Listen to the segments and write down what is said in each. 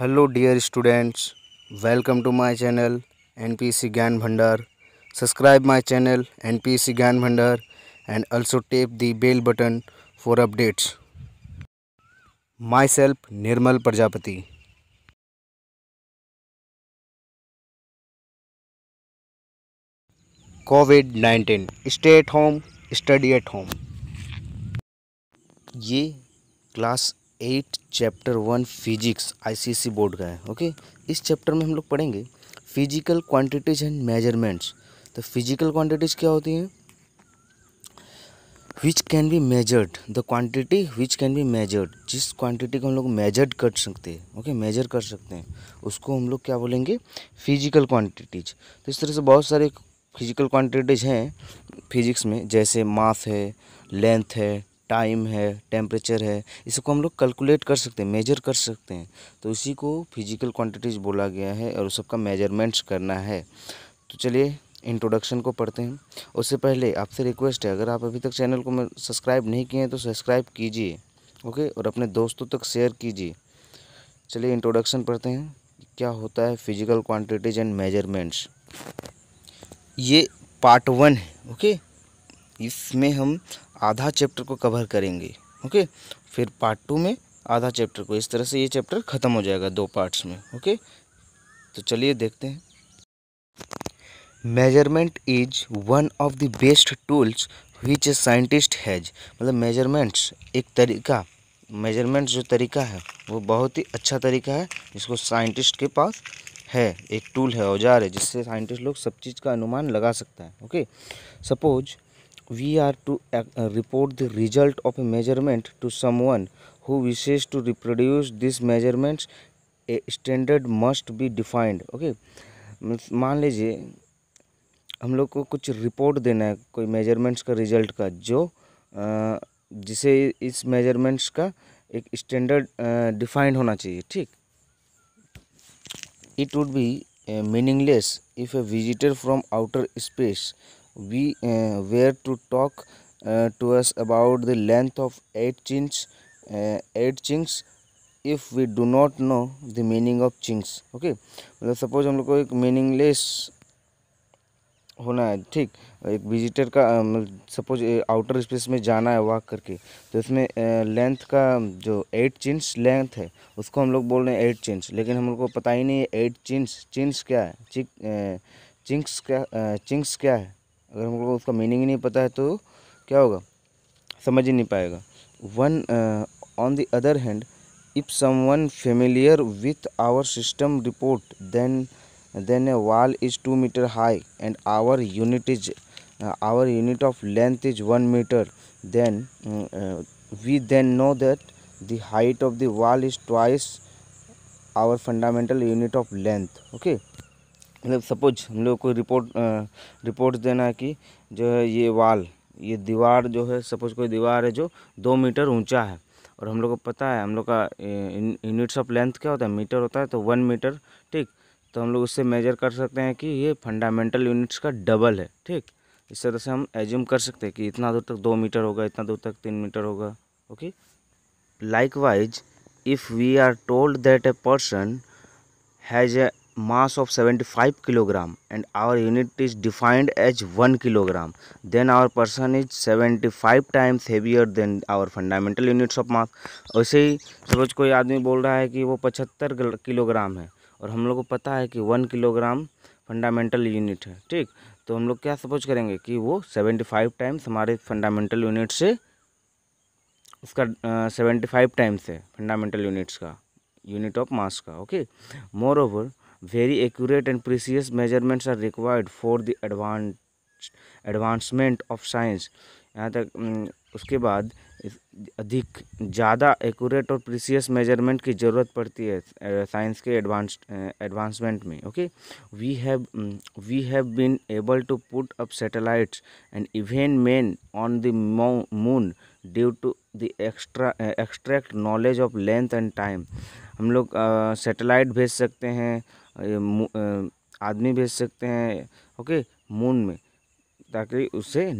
Hello dear students welcome to my channel NPC Gyan Bhandar subscribe my channel NPC Gyan Bhandar and also tap the bell button for updates myself Nirmal Prajapati COVID nineteen stay at home study at home ये class eight chapter one physics ICSC board का है okay इस चैप्टर में हम लोग पढ़ेंगे physical quantities and measurements तो फिजिकल क्वांटिटीज क्या होती हैं which can be measured the quantity which can be measured जिस क्वांटिटी को हम लोग मेजर्ड कर सकते हैं ओके मेजर कर सकते हैं उसको हम लोग क्या बोलेंगे फिजिकल क्वांटिटीज तो इस तरह से बहुत सारे फिजिकल क्वांटिटीज हैं फिजिक्स में जैसे मास है लेंथ है टाइम है टेम्परेचर है इसको हम लोग कैलकुलेट कर सकते हैं मेजर कर सकते हैं तो इसी को फिजिकल क्वांटिटीज़ बोला गया है और सबका मेजरमेंट्स करना है तो चलिए इंट्रोडक्शन को पढ़ते हैं उससे पहले आपसे रिक्वेस्ट है अगर आप अभी तक चैनल को सब्सक्राइब नहीं किए हैं तो सब्सक्राइब कीजिए ओके और अपने दोस्तों तक शेयर कीजिए चलिए इंट्रोडक्शन पढ़ते हैं क्या होता है फिजिकल क्वान्टिटीज एंड मेजरमेंट्स ये पार्ट वन है ओके इसमें हम आधा चैप्टर को कवर करेंगे ओके फिर पार्ट टू में आधा चैप्टर को इस तरह से ये चैप्टर ख़त्म हो जाएगा दो पार्ट्स में ओके तो चलिए देखते हैं measurement is one of the best tools which a scientist has मतलब मेजरमेंट्स एक तरीका मेजरमेंट जो तरीका है वो बहुत ही अच्छा तरीका है जिसको साइंटिस्ट के पास है एक टूल है औजार है जिससे साइंटिस्ट लोग सब चीज़ का अनुमान लगा सकता है okay suppose we are to report the result of a measurement to someone who wishes to reproduce these measurements a standard must be defined okay मान लीजिए हम लोग को कुछ रिपोर्ट देना है कोई मेजरमेंट्स का रिजल्ट का जो जिसे इस मेजरमेंट्स का एक स्टैंडर्ड डिफाइंड होना चाहिए ठीक it would be meaningless if a visitor from outer space we were to talk to us about the length of eight of eight chinks if we do not know the meaning of chinks okay मतलब suppose हम लोग को एक meaningless होना है ठीक एक visitor का सपोज आउटर स्पेस में जाना है वॉक करके तो इसमें लेंथ uh, का um, जो एट चिंस लेंथ है उसको हम लोग बोल रहे हैं एट चिंस लेकिन हम लोग को पता ही नहीं है एट चिंस चिंस क्या है चिक चिंक्स uh, क्या चिंक्स uh, क्या है अगर हम लोग उसका मीनिंग ही नहीं पता है तो क्या होगा समझ ही नहीं पाएगा one on the other hand if someone familiar with our system report then then a wall is two metre high and our unit is our unit of length is one metre then we then know that the height of the wall is twice our fundamental unit of length okay मतलब suppose हम लोग को report report देना है कि जो है ये वाल ये दीवार जो है सपोज कोई दीवार है जो दो मीटर ऊंचा है और हम लोग को पता है हम लोग का यूनिट्स ऑफ लेंथ क्या होता है मीटर होता है तो वन मीटर ठीक तो हम लोग उससे मेजर कर सकते हैं कि ये फंडामेंटल यूनिट्स का डबल है ठीक इस तरह से हम एज्यूम कर सकते हैं कि इतना दूर तक दो मीटर होगा इतना दूर तक तीन मीटर होगा okay likewise if we are told that a person has a mass of 75 kilogram and our unit is defined as 1 kilogram then our person is 75 times heavier than our fundamental units of mass वैसे ही suppose कोई आदमी बोल रहा है कि वो 75 kilogram है और हम लोग को पता है कि 1 किलोग्राम फंडामेंटल यूनिट है ठीक तो हम लोग क्या सपोज करेंगे कि वो 75 टाइम्स हमारे फंडामेंटल यूनिट से उसका सेवेंटी फाइव टाइम्स है फंडामेंटल यूनिट्स का यूनिट ऑफ मास का okay moreover very accurate and precise measurements are required for the advance advancement of science यहाँ तक उसके बाद अधिक ज़्यादा एक्यूरेट और प्रीसियस मेजरमेंट की ज़रूरत पड़ती है साइंस के एडवांस एडवांसमेंट में okay we have we have been able to put up satellites and even man on the moon due to the extra extract knowledge of length and time हम लोग satellite भेज सकते हैं आदमी भेज सकते हैं ओके मून में ताकि उसे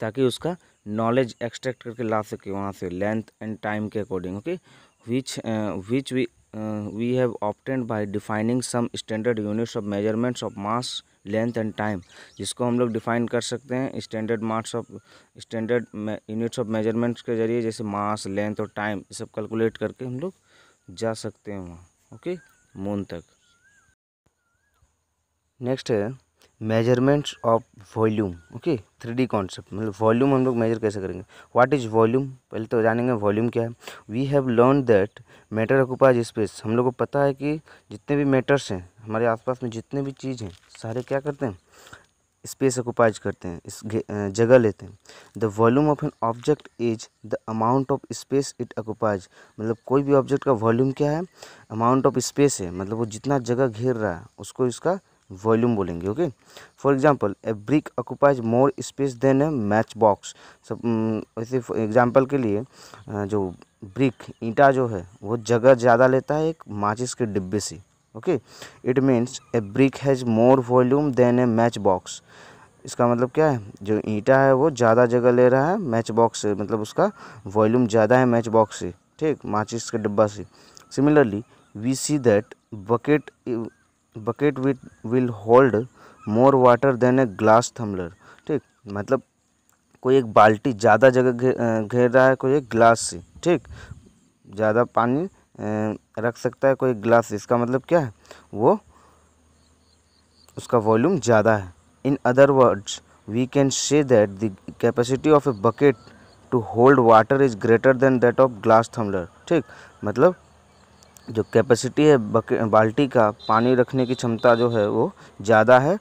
ताकि उसका नॉलेज एक्सट्रैक्ट करके ला सके वहाँ से लेंथ एंड टाइम के according okay which which we we have obtained by defining some standard units of measurements of mass length and time जिसको हम लोग डिफाइन कर सकते हैं standard marks of standard units of measurements के जरिए जैसे मास लेंथ और टाइम ये सब कैलकुलेट करके हम लोग जा सकते हैं वहाँ ओके मोन तक नेक्स्ट है measurements of volume okay three D concept मतलब वॉल्यूम हम लोग मेजर कैसे करेंगे व्हाट इज वॉल्यूम पहले तो जानेंगे वॉल्यूम क्या है we have learn that matter occupies space हम लोग को पता है कि जितने भी मैटर्स हैं हमारे आसपास में जितने भी चीज़ हैं सारे क्या करते हैं स्पेस ऑक्यूपाइज करते हैं इस जगह लेते हैं the volume of an object is the amount of space it occupies मतलब कोई भी ऑब्जेक्ट का वॉल्यूम क्या है अमाउंट ऑफ स्पेस है मतलब वो जितना जगह घेर रहा है उसको इसका वॉल्यूम बोलेंगे okay for example a brick occupies more space than a match box सब ऐसे एग्जाम्पल के लिए जो ब्रिक ईंटा जो है वो जगह ज़्यादा लेता है एक माचिस के डिब्बे से okay it means a brick has more volume than a match box इसका मतलब क्या है जो ईंटा है वो ज़्यादा जगह ले रहा है मैच बॉक्स से मतलब उसका वॉल्यूम ज़्यादा है मैच बॉक्स से ठीक माचिस के डिब्बा से similarly we see that bucket bucket with will hold more water than a glass tumbler ठीक मतलब कोई एक बाल्टी ज़्यादा जगह घेर रहा है कोई एक ग्लास से ठीक ज़्यादा पानी रख सकता है कोई ग्लास इसका मतलब क्या है वो उसका वॉल्यूम ज़्यादा है in other words we can say that the capacity of a bucket to hold water is greater than that of glass tumbler ठीक मतलब जो कैपेसिटी है बके बाल्टी का पानी रखने की क्षमता जो है वो ज़्यादा है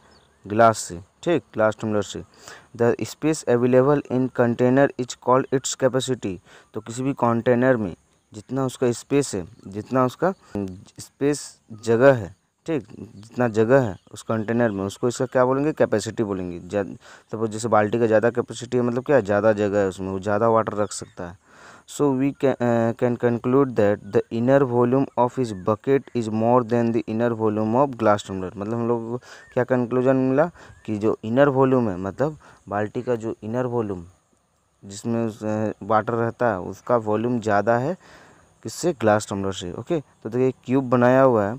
ग्लास से ठीक ग्लास टम्बलर से the space available in container is called its capacity तो किसी भी कंटेनर में जितना उसका स्पेस है जितना उसका स्पेस जगह है ठीक जितना जगह है उस कंटेनर में उसको इसका क्या बोलेंगे कैपेसिटी बोलेंगे तो जैसे बाल्टी का ज़्यादा कैपेसिटी है मतलब क्या ज़्यादा जगह है उसमें वो ज़्यादा वाटर रख सकता है so we can conclude that the inner volume of is bucket is more than the inner volume of glass tumbler मतलब हम लोगों को क्या कंक्लूजन मिला कि जो इनर वॉल्यूम है मतलब बाल्टी का जो इनर वॉल्यूम जिसमें वाटर रहता है उसका वॉल्यूम ज़्यादा है किससे ग्लास टम्बलर से ओके तो देखिए क्यूब बनाया हुआ है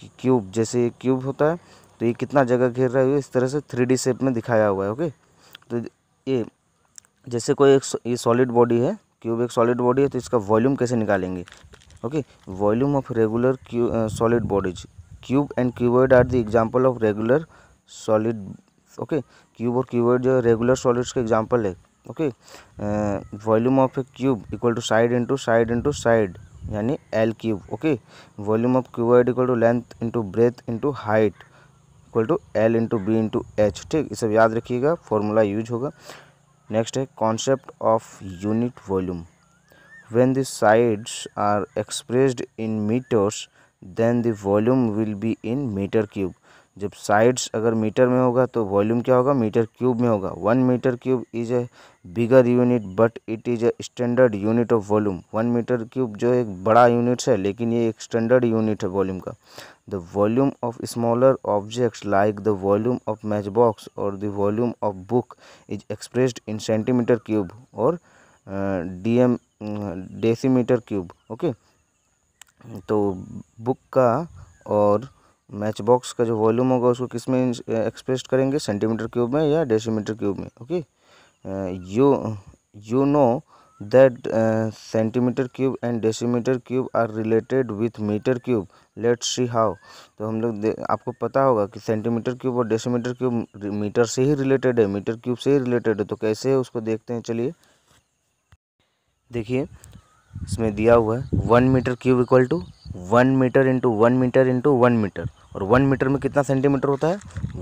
कि क्यूब जैसे ये क्यूब होता है तो ये कितना जगह घेर रहा है इस तरह से थ्री शेप में दिखाया हुआ है ओके तो ये जैसे कोई एक ये सॉलिड बॉडी है क्यूब एक सॉलिड बॉडी है तो इसका वॉल्यूम कैसे निकालेंगे okay volume of regular cue solid bodies cube and cuboid are the example of regular solid okay cube और क्यूबॉइड जो रेगुलर सॉलिड्स का एग्जाम्पल है okay volume of a cube equal to side into side into side यानी L cube okay volume of cuboid equal to length into breadth into height equal to L into B into H ठीक ये सब याद रखिएगा formula use होगा next है concept of unit volume when the sides are expressed in metres then the volume will be in metre cube जब sides अगर metre में होगा तो वॉल्यूम क्या होगा मीटर क्यूब में होगा one metre cube is a bigger unit but it is a standard unit of volume one metre cube जो एक बड़ा यूनिट्स है लेकिन ये एक स्टैंडर्ड यूनिट है वॉल्यूम का the volume of smaller objects like the volume of match box और the volume of book is expressed in centimetre cube और D M decimetre cube okay तो बुक का और मैच बॉक्स का जो volume होगा उसको किस में एक्सप्रेस करेंगे सेंटीमीटर क्यूब में या डेसीमीटर क्यूब में okay you you know that centimetre cube and decimetre cube are related with metre cube let see how तो हम लोग आपको पता होगा कि सेंटीमीटर क्यूब और डेसीमीटर क्यूब मीटर से ही रिलेटेड है मीटर क्यूब से ही रिलेटेड है तो कैसे है उसको देखते हैं चलिए देखिए इसमें दिया हुआ है one metre cube equal to one metre into one metre into one metre और वन मीटर में कितना सेंटीमीटर होता है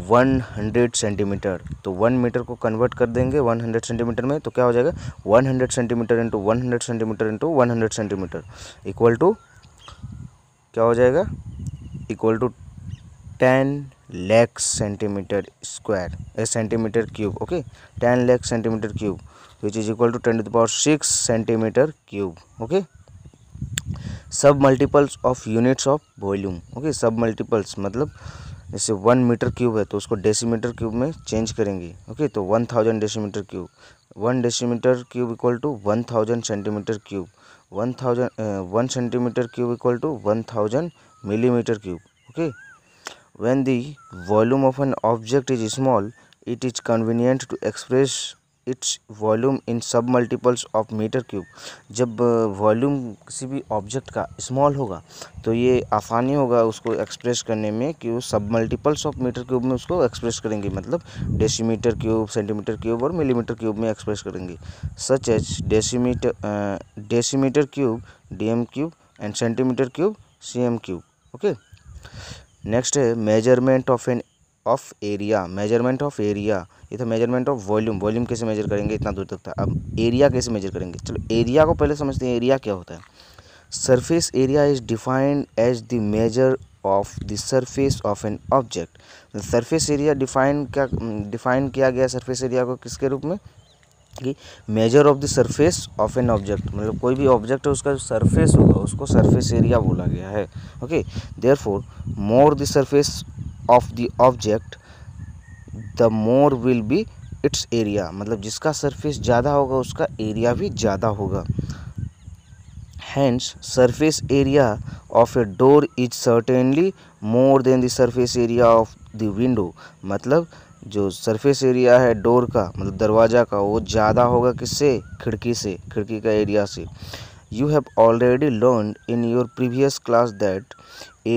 वन हंड्रेड सेंटीमीटर तो वन मीटर को कन्वर्ट कर देंगे वन हंड्रेड सेंटीमीटर में तो क्या हो जाएगा one hundred centimetre into one hundred centimetre into one hundred centimetre equal to क्या हो जाएगा equal to ten lakh centimetre square a centimetre cube okay ten lakh centimetre cube which is equal to ten to the power six centimetre cube okay submultiples of units of volume okay submultiples मतलब जैसे one metre cube है तो उसको decimetre cube में change करेंगे okay तो one thousand decimetre cube one decimetre cube equal to one thousand centimetre cube one thousand one centimetre cube equal to one thousand millimetre cube okay when the volume of an object is small it is convenient to express its volume in submultiples of metre cube जब volume किसी भी object का small होगा तो ये आसानी होगा उसको एक्सप्रेस करने में कि वो सब मल्टीपल्स ऑफ मीटर क्यूब में उसको एक्सप्रेस करेंगे मतलब डेसीमीटर क्यूब सेंटीमीटर क्यूब और मिलीमीटर क्यूब में एक्सप्रेस करेंगे such H decimetre decimetre cube D cube and centimetre cube C cube okay next है measurement of an of area measurement of area ये था मेजरमेंट ऑफ वॉल्यूम वॉल्यूम कैसे measure करेंगे इतना दूर तक था अब एरिया कैसे मेजर करेंगे चलो एरिया को पहले समझते हैं एरिया क्या होता है surface area is defined as the measure of the surface of an object surface area define क्या डिफाइन किया गया सरफेस एरिया को किसके रूप में कि measure of the surface of an object मतलब कोई भी ऑब्जेक्ट है उसका जो सरफेस होगा उसको सरफेस एरिया बोला गया है okay there more the surface of the object the more will be its area मतलब जिसका सरफेस ज़्यादा होगा उसका एरिया भी ज़्यादा होगा Hence, surface area of a door is certainly more than the surface area of the window मतलब जो सरफेस एरिया है डोर का मतलब दरवाज़ा का वो ज़्यादा होगा किससे खिड़की से खिड़की का एरिया से you have already learn in your previous class that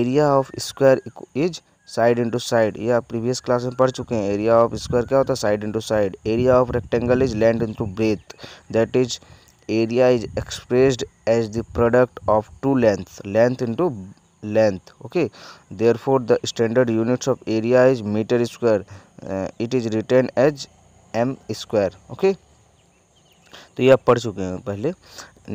area of square is side into side ये आप प्रीवियस क्लास में पढ़ चुके हैं एरिया ऑफ स्क्वायर क्या होता है side into side area of rectangle is length into breadth that is area is expressed as the product of two length length into length okay therefore the standard units of area is metre square it is written as M square okay तो ये आप पढ़ चुके हैं पहले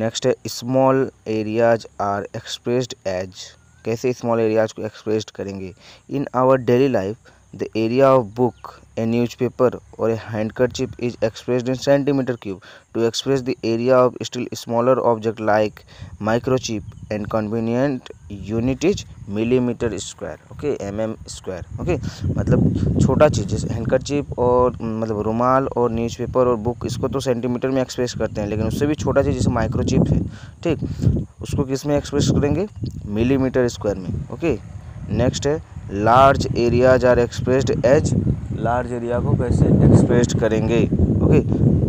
next है small areas are expressed as कैसे small areas को एक्सप्रेस करेंगे in our daily life The area of book, a newspaper or a handkerchief is expressed in centimeter cube. To express the area of still smaller object like microchip and convenient unit is millimeter square. Okay, mm square. Okay, मतलब छोटा चीज़ जैसे handkerchief और मतलब रुमाल और newspaper और book इसको तो सेंटीमीटर में एक्सप्रेस करते हैं लेकिन उससे भी छोटा चीज़ जैसे माइक्रोचिप है ठीक उसको किस में एक्सप्रेस करेंगे मिलीमीटर स्क्वायर में ओके नेक्स्ट है large areas are expressed as large area को कैसे एक्सप्रेस करेंगे okay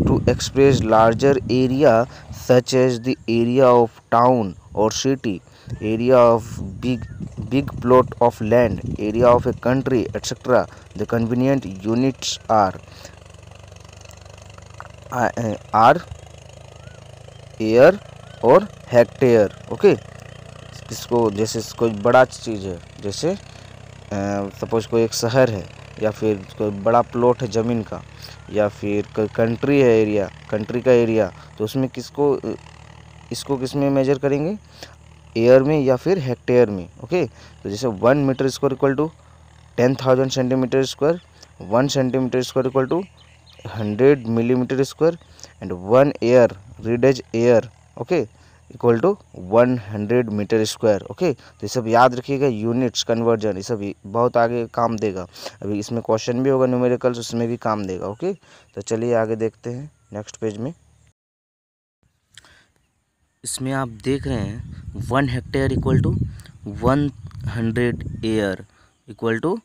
to express larger area such as the area of town और city area of big big plot of land area of a country etcetera the convenient units are are are और hectare okay इसको जैसे कोई बड़ा चीज़ है जैसे suppose कोई एक शहर है या फिर कोई बड़ा प्लॉट है ज़मीन का या फिर कोई कंट्री है एरिया कंट्री का एरिया तो उसमें किसको इसको किस में मेजर करेंगे एयर में या फिर हेक्टेयर में ओके तो जैसे one metre square equal to ten thousand centimetre square one centimetre square equal to hundred millimetre square and one are reads are okay equal to one hundred metre square okay तो ये सब याद रखिएगा units conversion ये सब बहुत आगे काम देगा अभी इसमें क्वेश्चन भी होगा न्यूमेरिकल्स तो उसमें भी काम देगा ओके तो चलिए आगे देखते हैं नेक्स्ट पेज में इसमें आप देख रहे हैं one hectare equal to one hundred are equal to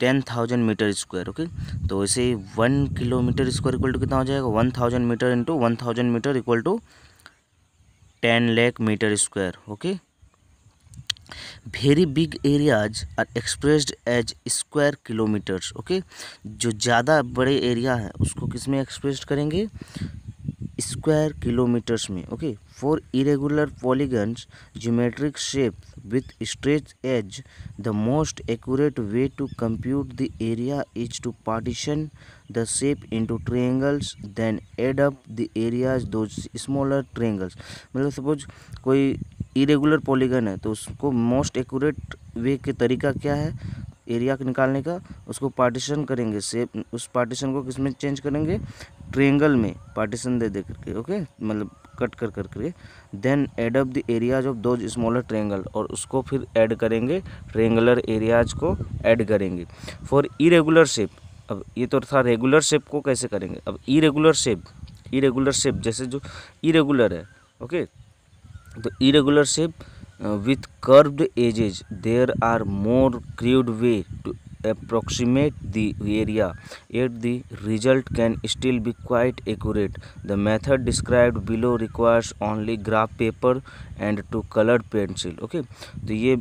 ten thousand metre square okay तो ऐसे ही one kilometre square equal to कितना हो जाएगा one thousand metre into one thousand metre equal to ten lakh metre square okay very big areas are express as square kilometres okay जो ज़्यादा बड़े area है उसको किस में expressed करेंगे स्क्वायर किलोमीटर्स में okay for irregular polygons geometric shape with straight edge the most accurate way to compute the area is to partition the shape into triangles then add up the areas those smaller triangles मतलब suppose कोई irregular polygon है तो उसको most accurate वे के तरीका क्या है area निकालने का उसको पार्टीशन करेंगे सेप उस पार्टीशन को किस में चेंज करेंगे ट्रेंगल में पार्टीशन दे दे करके ओके मतलब कट कर कर करके then add up the areas of those smaller triangle और उसको फिर ऐड करेंगे ट्रेंगुलर एरियाज को ऐड करेंगे फॉर इरेगुलर शेप अब ये तो था रेगुलर शेप को कैसे करेंगे अब irregular shape irregular shape जैसे जो इरेगुलर है ओके तो irregular shape with curved edges there are more crude way to approximate the area at the result can still be quite accurate the method describe below requires only graph paper and two coloured pencil okay तो ये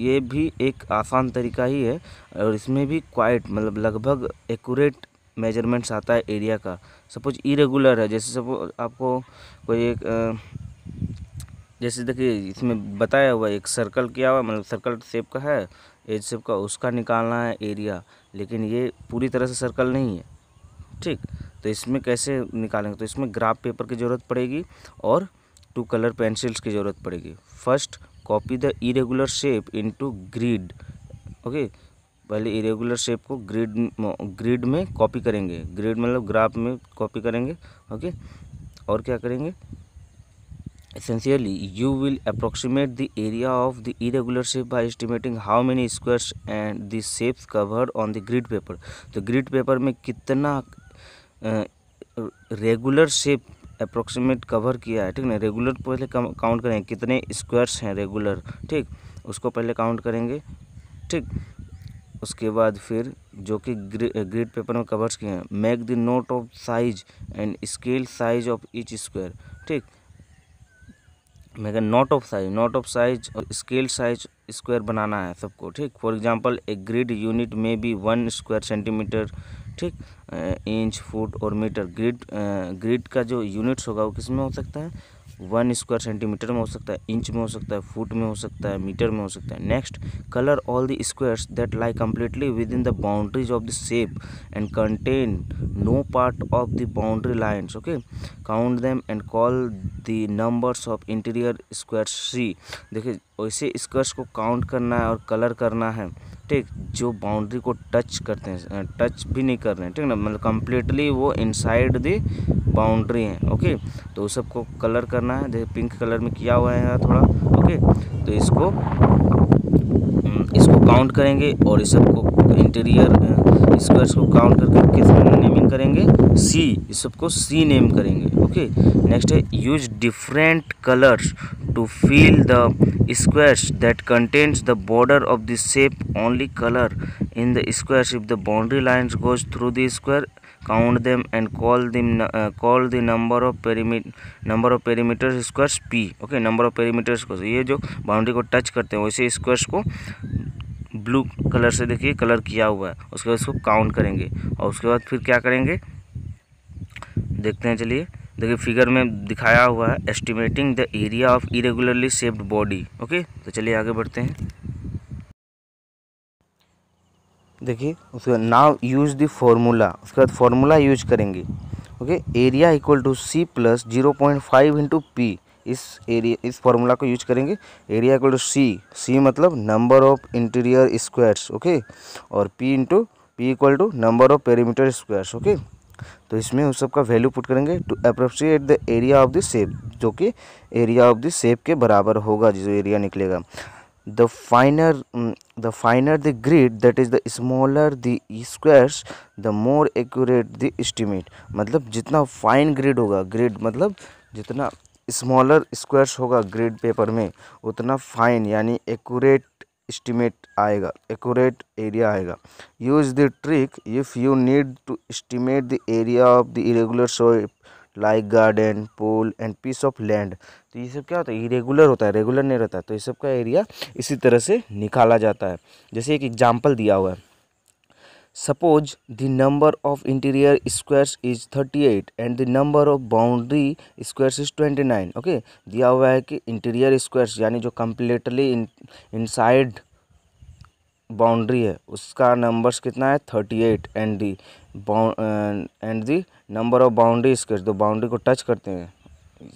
ये भी एक आसान तरीका ही है और इसमें भी क्वाइट मतलब लगभग एक्यूरेट मेजरमेंट्स आता है एरिया का सपोज इरेगुलर है जैसे सपोज आपको कोई एक जैसे देखिए इसमें बताया हुआ एक सर्कल किया हुआ मतलब सर्कल शेप का है एज शेप का उसका निकालना है एरिया लेकिन ये पूरी तरह से सर्कल नहीं है ठीक तो इसमें कैसे निकालेंगे तो इसमें ग्राफ पेपर की ज़रूरत पड़ेगी और टू कलर पेंसिल्स की ज़रूरत पड़ेगी first copy the irregular shape into grid okay पहले इरेगुलर शेप को ग्रिड ग्रिड में कॉपी करेंगे ग्रिड मतलब ग्राफ में कॉपी करेंगे ओके और क्या करेंगे essentially you will approximate the area of the irregular shape by estimating how many squares and the shapes covered on the grid paper तो ग्रिड पेपर में कितना रेगुलर शेप अप्रोक्सीमेट कवर किया है ठीक ना रेगुलर पहले काउंट करेंगे कितने स्क्वायर्स हैं रेगुलर ठीक उसको पहले काउंट करेंगे ठीक उसके बाद फिर जो कि ग्रिड पेपर में कवर्स किए हैं make the note of size and scale size of each square ठीक मैं note of size note of size और स्केल साइज स्क्वायर बनाना है सबको ठीक for example a grid unit may be one square centimetre ठीक इंच फुट और metre grid grid का जो यूनिट्स होगा वो किस में हो सकता है वन स्क्वायर सेंटीमीटर में हो सकता है इंच में हो सकता है फुट में हो सकता है मीटर में हो सकता है next colour all the squares that lie completely within the boundaries of the shape and contain no part of the boundary lines okay count them and call the numbers of interior square see देखिए वैसे squares को count करना है और colour करना है ठीक जो बाउंड्री को टच करते हैं टच भी नहीं कर रहे हैं ठीक ना मतलब कम्प्लीटली वो इनसाइड दी बाउंड्री है ओके तो उस सबको कलर करना है जैसे पिंक कलर में किया हुआ है थोड़ा ओके तो इसको इसको काउंट करेंगे और इस सबको इंटीरियर स्क्वायर्स को काउंट करके किस नेमिंग करेंगे सी इस सबको सी नेम करेंगे ओके नेक्स्ट है use different colours to fill the squares that contains the border of the shape only color in the squares if the boundary lines goes through the square count them and call them uh, call the number of perimeter number of perimeter squares p okay number of perimeter squares ye jo boundary ko touch karte hain waise squares ko blue colour से देखिए colour किया हुआ है उसके बाद उसको count करेंगे और उसके बाद फिर क्या करेंगे देखते हैं चलिए देखिए फिगर में दिखाया हुआ है estimating the area of irregularly shaped body okay तो चलिए आगे बढ़ते हैं देखिए उसके बाद नाव यूज़ द फॉर्मूला उसके बाद फार्मूला यूज करेंगे okay area equal to C plus zero point five into P इस एरिया इस फार्मूला को यूज करेंगे area equal to C C मतलब number of interior squares okay और P into P equal to number of perimeter squares okay तो इसमें उस सब का वैल्यू पुट करेंगे to appropriate the area of the shape जो कि एरिया ऑफ द सेप के बराबर होगा जो एरिया निकलेगा the finer the finer the grid that is the smaller the squares the more accurate the estimate मतलब जितना फाइन ग्रिड होगा ग्रिड मतलब जितना स्मॉलर स्क्वायर्स होगा ग्रिड पेपर में उतना फाइन यानी एक्यूरेट एस्टिमेट आएगा एकट एरिया आएगा use the trick if you need to estimate the area of the irregular shape like garden pool and piece of land तो ये सब क्या होता है इरेगुलर होता है रेगुलर नहीं रहता तो ये सब का एरिया इसी तरह से निकाला जाता है जैसे एक एग्जाम्पल दिया हुआ है Suppose the number of interior squares is 38 and the number of boundary squares is 29 okay okay? दिया हुआ है कि इंटीरियर स्क्वायर्स यानी जो कम्प्लीटली इनसाइड बाउंड्री है उसका नंबर्स कितना है 38 and the and the number of boundary square दो बाउंड्री को टच करते हैं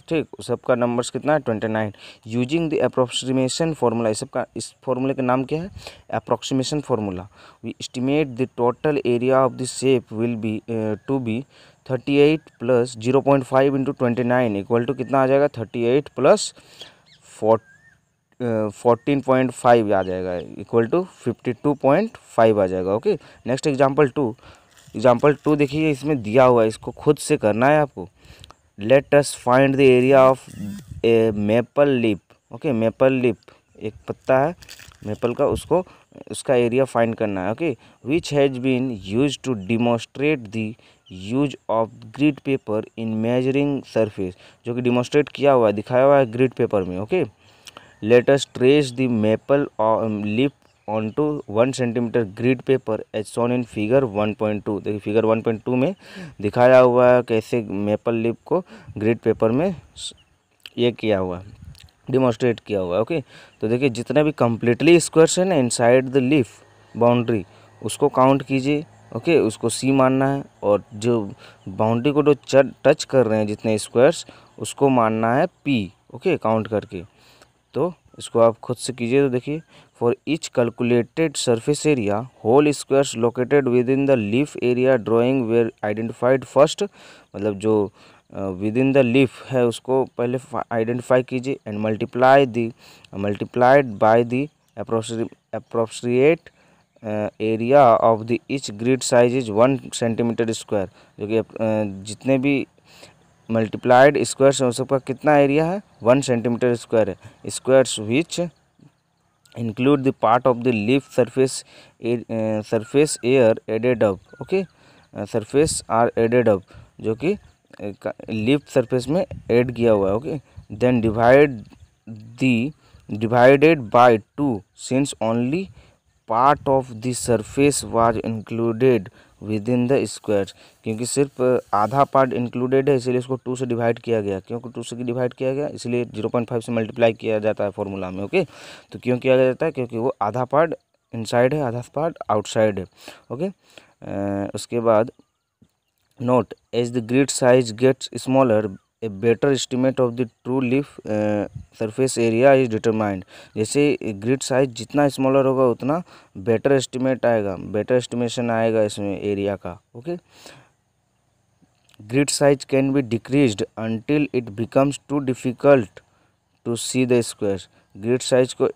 ठीक सबका नंबर्स कितना है twenty nine using the approximation formula इस सबका इस फार्मूले का नाम क्या है approximation formula we estimate the total area of the shape will be to be thirty eight plus zero point five into twenty nine equal to कितना आ जाएगा thirty eight plus fourteen point five आ जाएगा equal to fifty two point five आ जाएगा okay next example two example two देखिए इसमें दिया हुआ है इसको खुद से करना है आपको let us find the area of a maple leaf okay maple leaf एक पत्ता है मेपल का उसको उसका एरिया फाइंड करना है okay which has been use to demonstrate the use of grid paper in measuring surface जो कि डिमोस्ट्रेट किया हुआ है दिखाया हुआ है ग्रिड पेपर में okay let's trace the maple leaf to one centimetre grid paper as shown in figure one point two देखिए फिगर वन पॉइंट टू में दिखाया हुआ है कैसे मेपल लिप को ग्रिड पेपर में ये किया हुआ है डिमॉन्स्ट्रेट किया हुआ है ओके तो देखिए जितने भी कम्प्लीटली स्क्वायर्स है ना इनसाइड द लिफ बाउंड्री उसको काउंट कीजिए ओके उसको सी मानना है और जो बाउंड्री को जो टच कर रहे हैं जितने स्क्वायर्स उसको मानना है पी ओके काउंट करके तो इसको आप खुद से कीजिए तो देखिए for each calculated surface area whole squares located within the leaf area drawing were identified first मतलब जो विद इन द लिफ है उसको पहले आइडेंटिफाई कीजिए and multiply the multiplied by the appropriate area of the each grid size is one centimetre square जो कि जितने भी मल्टीप्लाइड स्क्वायर से सबका कितना एरिया है वन सेंटीमीटर स्क्वायर है squares which include the part of the leaf surface surface are added up okay surface are added up जो कि लिफ uh, सरफेस में एड किया हुआ है okay then divide the divided by two since only part of the surface was included within the square क्योंकि सिर्फ आधा पार्ट इंक्लूडेड है इसीलिए इसको टू से डिवाइड किया गया क्योंकि टू से डिवाइड किया गया इसलिए जीरो पॉइंट फाइव से मल्टीप्लाई किया जाता है फॉर्मूला में ओके तो क्यों किया जाता है क्योंकि वो आधा पार्ट इनसाइड है आधा पार्ट आउटसाइड है ओके उसके बाद note as the grid size gets smaller a better estimate of the true leaf surface area is determined जैसे ग्रिड साइज जितना स्मॉलर होगा उतना बेटर एस्टिमेट आएगा बेटर एस्टिमेशन आएगा इसमें एरिया का okay grid size can be decrease until it becomes too difficult to see the square grid size को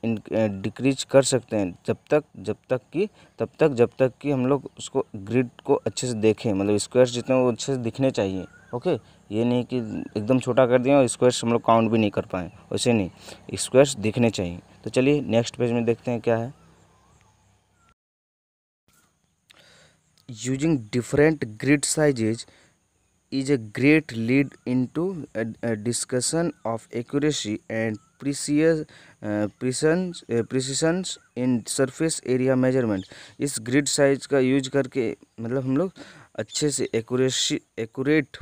decrease uh, कर सकते हैं जब तक जब तक कि तब तक जब तक कि हम लोग उसको ग्रिड को अच्छे से देखें मतलब स्क्वेयर जितने वो अच्छे से दिखने चाहिए ओके ये नहीं कि एकदम छोटा कर दिया और स्क्वेयर्स हम लोग काउंट भी नहीं कर पाए वैसे नहीं स्क्वेयर्स दिखने चाहिए तो चलिए नेक्स्ट पेज में देखते हैं क्या है using different grid sizes is a great lead in to discussion of accuracy and precious precisions in surface area measurement इस ग्रिड साइज का यूज करके मतलब हम लोग अच्छे से एक्यूरेसी एक्यूरेट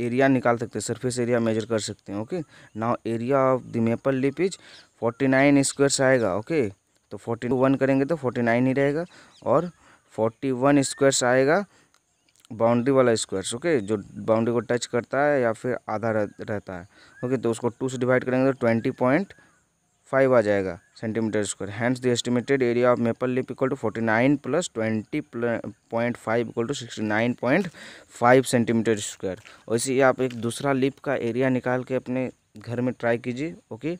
एरिया निकाल सकते हैं सरफेस एरिया मेजर कर सकते हैं okay now area of the maple leaf is forty nine squares आएगा ओके तो फोर्टी वन करेंगे तो फोर्टी नाइन ही रहेगा और फोर्टी वन स्क्वायर्स आएगा बाउंड्री वाला स्क्वायर्स ओके जो बाउंड्री को टच करता है या फिर आधा रहता है ओके तो उसको टू से डिवाइड करेंगे तो ट्वेंटी पॉइंट फाइव आ जाएगा centimetre square hence the estimated area of maple leaf equal to forty nine plus twenty point five equal to sixty nine point five centimetre square वैसे ही आप एक दूसरा लिप का एरिया निकाल के अपने घर में ट्राई कीजिए ओके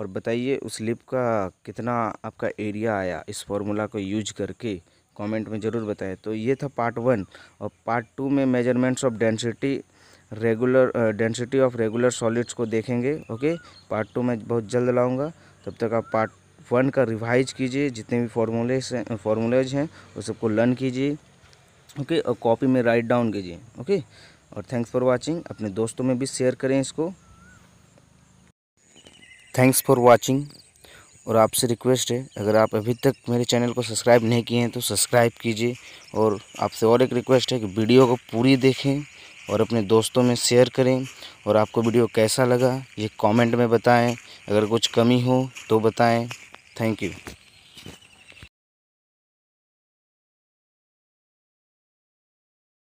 और बताइए उस लिप का कितना आपका एरिया आया इस फॉर्मूला को यूज करके कमेंट में ज़रूर बताएं तो ये था पार्ट वन और पार्ट टू में measurements of density regular density of regular solids को देखेंगे ओके पार्ट टू में बहुत जल्द लाऊंगा तब तक आप पार्ट वन का रिवाइज कीजिए जितने भी फार्मूलेस फार्मूलेज हैं वो uh, सबको लर्न कीजिए ओके और कॉपी में राइट डाउन कीजिए ओके और थैंक्स फॉर वाचिंग अपने दोस्तों में भी शेयर करें इसको थैंक्स फॉर वाचिंग और आपसे रिक्वेस्ट है अगर आप अभी तक मेरे चैनल को सब्सक्राइब नहीं किए हैं तो सब्सक्राइब कीजिए और आपसे और एक रिक्वेस्ट है कि वीडियो को पूरी देखें और अपने दोस्तों में शेयर करें और आपको वीडियो कैसा लगा ये कमेंट में बताएं अगर कुछ कमी हो तो बताएं थैंक यू